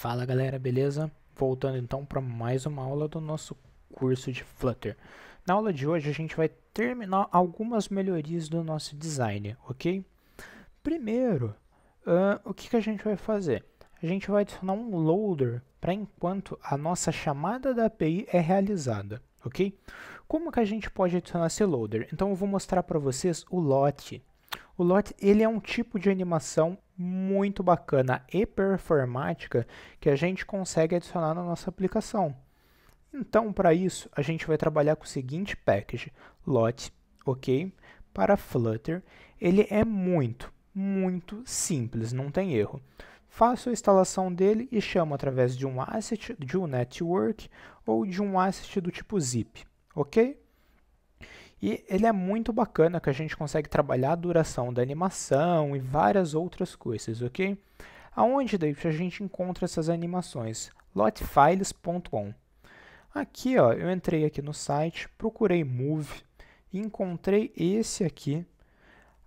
Fala galera, beleza? Voltando então para mais uma aula do nosso curso de Flutter. Na aula de hoje a gente vai terminar algumas melhorias do nosso design, ok? Primeiro, uh, o que, que a gente vai fazer? A gente vai adicionar um loader para enquanto a nossa chamada da API é realizada, ok? Como que a gente pode adicionar esse loader? Então eu vou mostrar para vocês o lote. O lote ele é um tipo de animação muito bacana e performática que a gente consegue adicionar na nossa aplicação. Então, para isso, a gente vai trabalhar com o seguinte package, lot, ok? Para Flutter, ele é muito, muito simples, não tem erro. Faço a instalação dele e chamo através de um asset, de um network ou de um asset do tipo zip, ok? E ele é muito bacana que a gente consegue trabalhar a duração da animação e várias outras coisas, ok? Aonde, David, a gente encontra essas animações? lotfiles.com Aqui, ó, eu entrei aqui no site, procurei Move, encontrei esse aqui,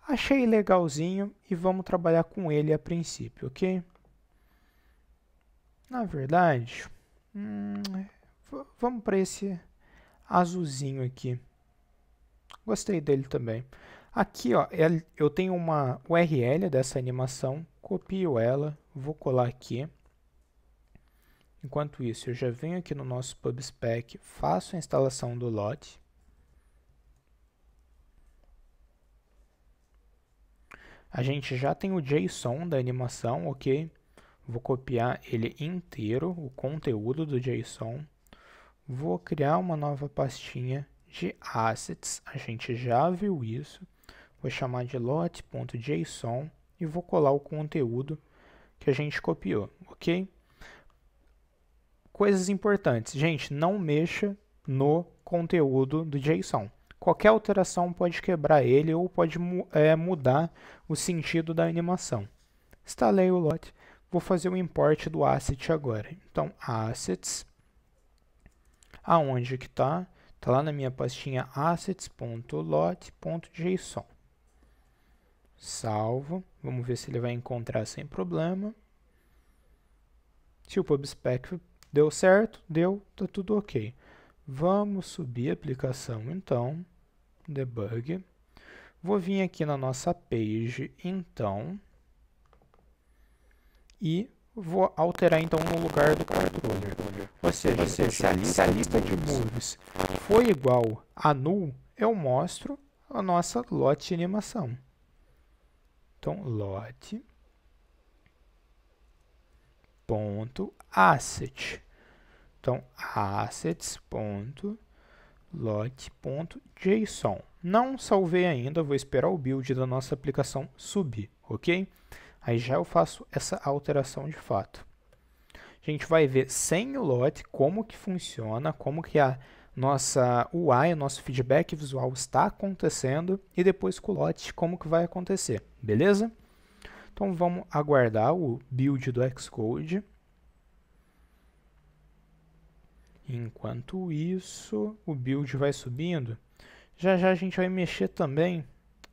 achei legalzinho e vamos trabalhar com ele a princípio, ok? Na verdade, hum, vamos para esse azulzinho aqui. Gostei dele também. Aqui, ó, é eu tenho uma URL dessa animação, copio ela, vou colar aqui. Enquanto isso, eu já venho aqui no nosso PubSpec, faço a instalação do lote. A gente já tem o JSON da animação, ok? Vou copiar ele inteiro, o conteúdo do JSON. Vou criar uma nova pastinha de assets, a gente já viu isso, vou chamar de lot.json e vou colar o conteúdo que a gente copiou, ok? Coisas importantes, gente, não mexa no conteúdo do JSON. Qualquer alteração pode quebrar ele ou pode é, mudar o sentido da animação. Instalei o lot, vou fazer o import do asset agora. Então, assets, aonde que está? Está lá na minha pastinha assets.lot.json. Salvo. Vamos ver se ele vai encontrar sem problema. Se o PubSpec deu certo, deu, está tudo ok. Vamos subir a aplicação então, debug. Vou vir aqui na nossa page então e vou alterar então no lugar do controller. Ou seja, se a lista de moves foi igual a null, eu mostro a nossa lote animação. Então, lote ponto asset. Então, assets ponto ponto JSON. Não salvei ainda, vou esperar o build da nossa aplicação subir, ok? Aí já eu faço essa alteração de fato. A gente vai ver sem o lote como que funciona, como que a nossa UI, nosso feedback visual está acontecendo e depois com o lote como que vai acontecer, beleza? Então vamos aguardar o build do Xcode. Enquanto isso, o build vai subindo. Já já a gente vai mexer também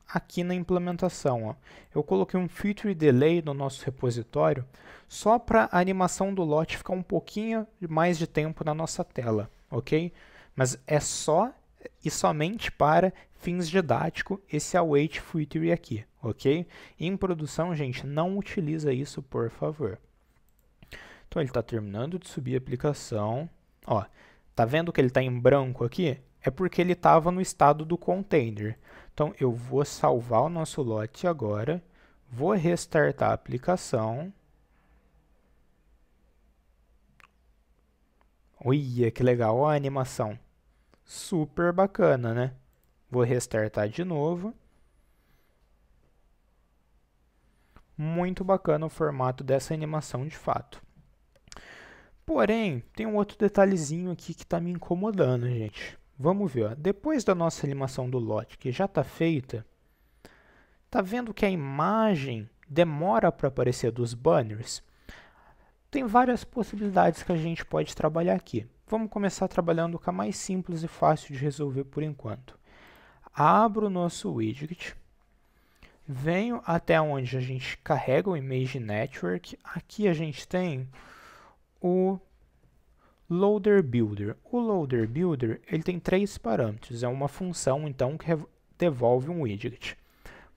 aqui na implementação. Ó. Eu coloquei um feature delay no nosso repositório só para a animação do lote ficar um pouquinho mais de tempo na nossa tela, ok? mas é só e somente para fins didático esse await future aqui, ok? Em produção, gente, não utiliza isso, por favor. Então ele está terminando de subir a aplicação. Ó, tá vendo que ele está em branco aqui? É porque ele estava no estado do container. Então eu vou salvar o nosso lote agora, vou restartar a aplicação Olha que legal, a animação. Super bacana, né? Vou restartar de novo. Muito bacana o formato dessa animação de fato. Porém, tem um outro detalhezinho aqui que está me incomodando, gente. Vamos ver, ó. depois da nossa animação do lote, que já está feita, está vendo que a imagem demora para aparecer dos banners? tem várias possibilidades que a gente pode trabalhar aqui. Vamos começar trabalhando com a mais simples e fácil de resolver por enquanto. Abro o nosso widget, venho até onde a gente carrega o Image Network. Aqui a gente tem o Loader Builder. O Loader Builder ele tem três parâmetros, é uma função então que devolve um widget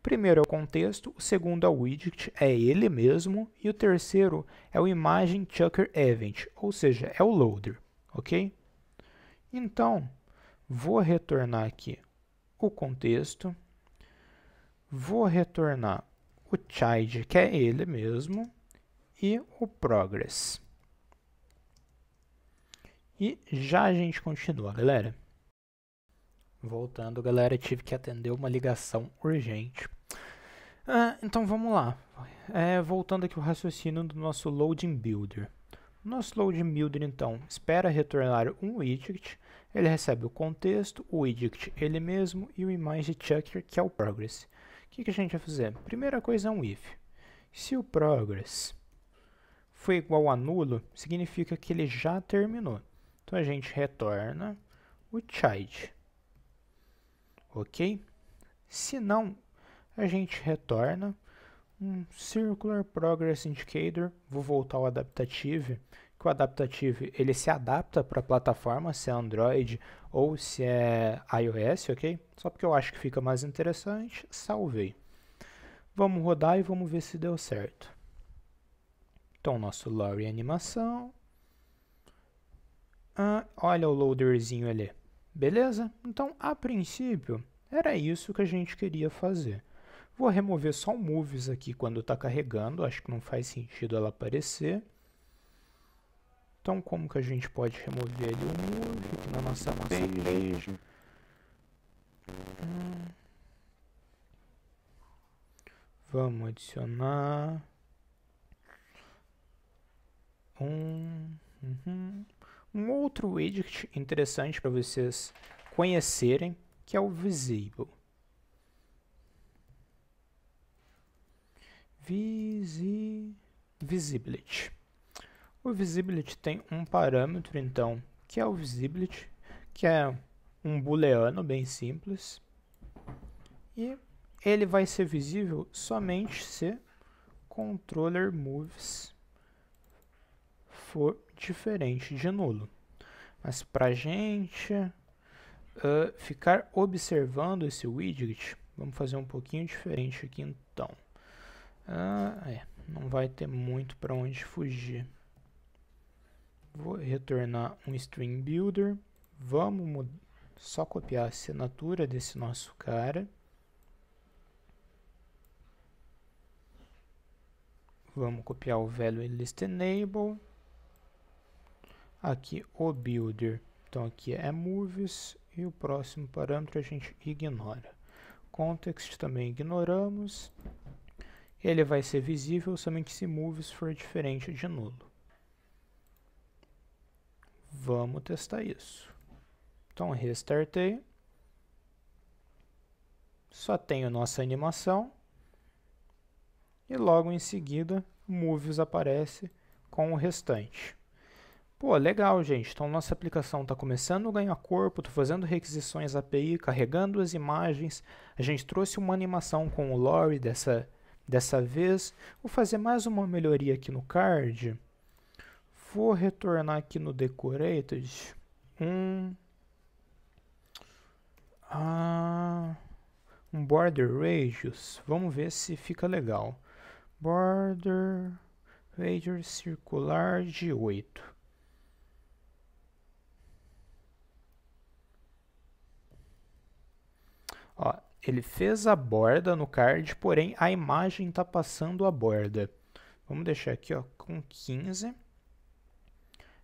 primeiro é o contexto, o segundo é o widget, é ele mesmo, e o terceiro é o imagem Chucker event, ou seja, é o loader, ok? Então, vou retornar aqui o contexto, vou retornar o child, que é ele mesmo, e o progress. E já a gente continua, galera. Voltando, galera, tive que atender uma ligação urgente ah, então vamos lá. É, voltando aqui o raciocínio do nosso loading builder. Nosso loading builder então espera retornar um widget, ele recebe o contexto, o widget ele mesmo e o image checker que é o progress. O que, que a gente vai fazer? Primeira coisa é um if. Se o progress foi igual a nulo, significa que ele já terminou. Então a gente retorna o child. Ok? Se não, a gente retorna um Circular Progress Indicator, vou voltar ao Adaptative, que o Adaptative ele se adapta para a plataforma, se é Android ou se é iOS, ok? Só porque eu acho que fica mais interessante, salvei. Vamos rodar e vamos ver se deu certo. Então, nosso Lore animação. Ah, olha o loaderzinho ali. Beleza? Então, a princípio, era isso que a gente queria fazer. Vou remover só o Moves aqui quando está carregando, acho que não faz sentido ela aparecer. Então como que a gente pode remover ali o Move aqui na nossa page? Hum. Vamos adicionar... Um, uhum. um outro widget interessante para vocês conhecerem, que é o Visible. Visi visibility. O visibility tem um parâmetro, então, que é o visibility, que é um booleano bem simples. E ele vai ser visível somente se controller moves for diferente de nulo. Mas para a gente uh, ficar observando esse widget, vamos fazer um pouquinho diferente aqui então. Ah, é. Não vai ter muito para onde fugir. Vou retornar um string builder. Vamos só copiar a assinatura desse nosso cara. Vamos copiar o value list enable. Aqui o builder. Então aqui é moves e o próximo parâmetro a gente ignora. Context também ignoramos. Ele vai ser visível somente se moves for diferente de nulo. Vamos testar isso. Então, restartei. Só tenho nossa animação. E logo em seguida, moves aparece com o restante. Pô, legal, gente. Então, nossa aplicação está começando a ganhar corpo, estou fazendo requisições API, carregando as imagens. A gente trouxe uma animação com o lore dessa Dessa vez, vou fazer mais uma melhoria aqui no card. Vou retornar aqui no decorated. Um, ah, um border radius. Vamos ver se fica legal. Border radius circular de 8. Ó, ele fez a borda no card, porém a imagem está passando a borda. Vamos deixar aqui ó, com 15.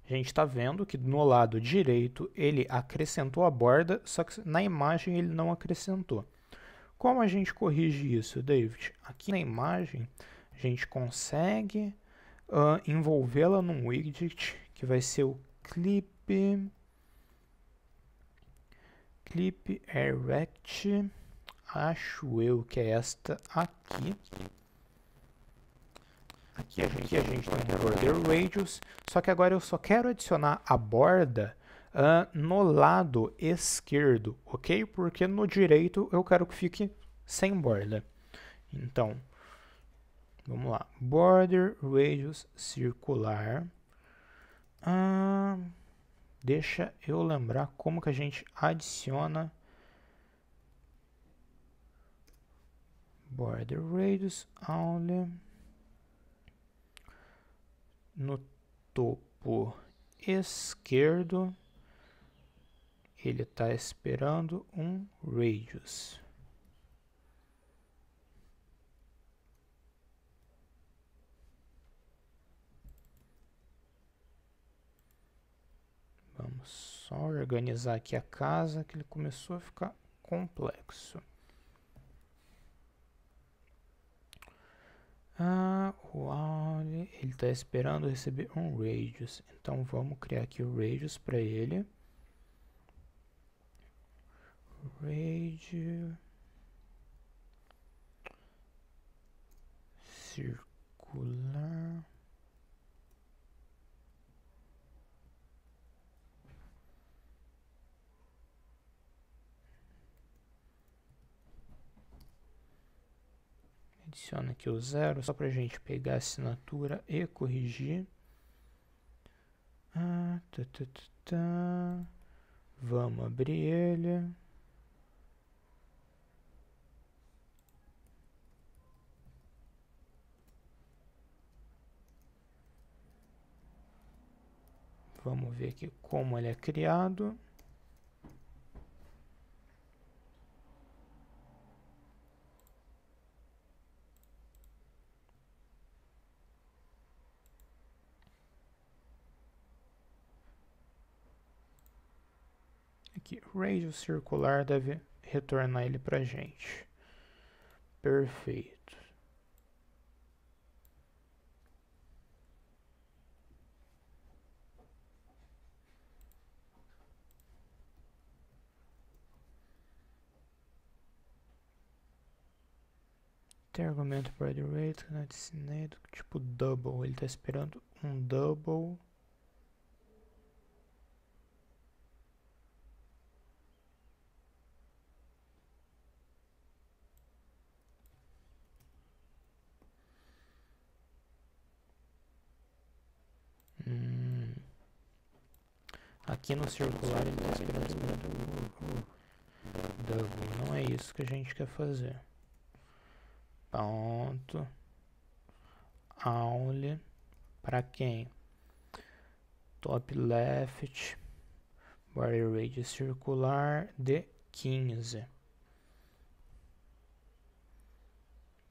A gente está vendo que no lado direito ele acrescentou a borda, só que na imagem ele não acrescentou. Como a gente corrige isso, David? Aqui na imagem a gente consegue uh, envolvê-la num widget que vai ser o clip clip erect acho eu que é esta aqui. Aqui a gente, a gente tem um border radius, só que agora eu só quero adicionar a borda uh, no lado esquerdo, ok? Porque no direito eu quero que fique sem borda. Então, vamos lá, border radius circular. Uh, deixa eu lembrar como que a gente adiciona border radius only no topo esquerdo ele está esperando um radius vamos só organizar aqui a casa que ele começou a ficar complexo Ah, uau, ele está esperando receber um radius. Então vamos criar aqui o radius para ele. Radius circular. Adiciona aqui o zero, só para a gente pegar a assinatura e corrigir. Ah, tá, tá, tá, tá, Vamos abrir ele. Vamos ver aqui como ele é criado. radio circular deve retornar ele para gente. Perfeito. Tem argumento para the rate, né, tipo double, ele está esperando um double Aqui no circular ele tá double. Não é isso que a gente quer fazer. Ponto. Aule. Para quem? Top left. Body rate circular de 15.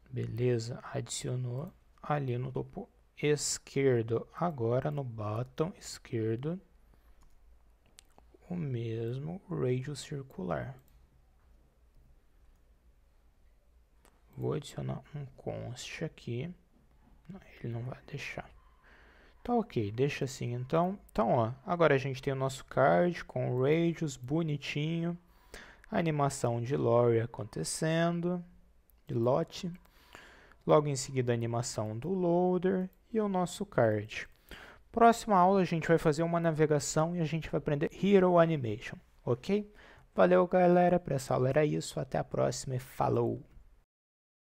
Beleza, adicionou ali no topo esquerdo. Agora no bottom esquerdo o mesmo radio circular. Vou adicionar um const aqui. Não, ele não vai deixar. Tá ok, deixa assim então. Então, ó, agora a gente tem o nosso card com o radius bonitinho. A animação de lore acontecendo, de lote. Logo em seguida a animação do loader e o nosso card. Próxima aula a gente vai fazer uma navegação e a gente vai aprender Hero Animation, ok? Valeu, galera. Para essa aula era isso. Até a próxima e falou!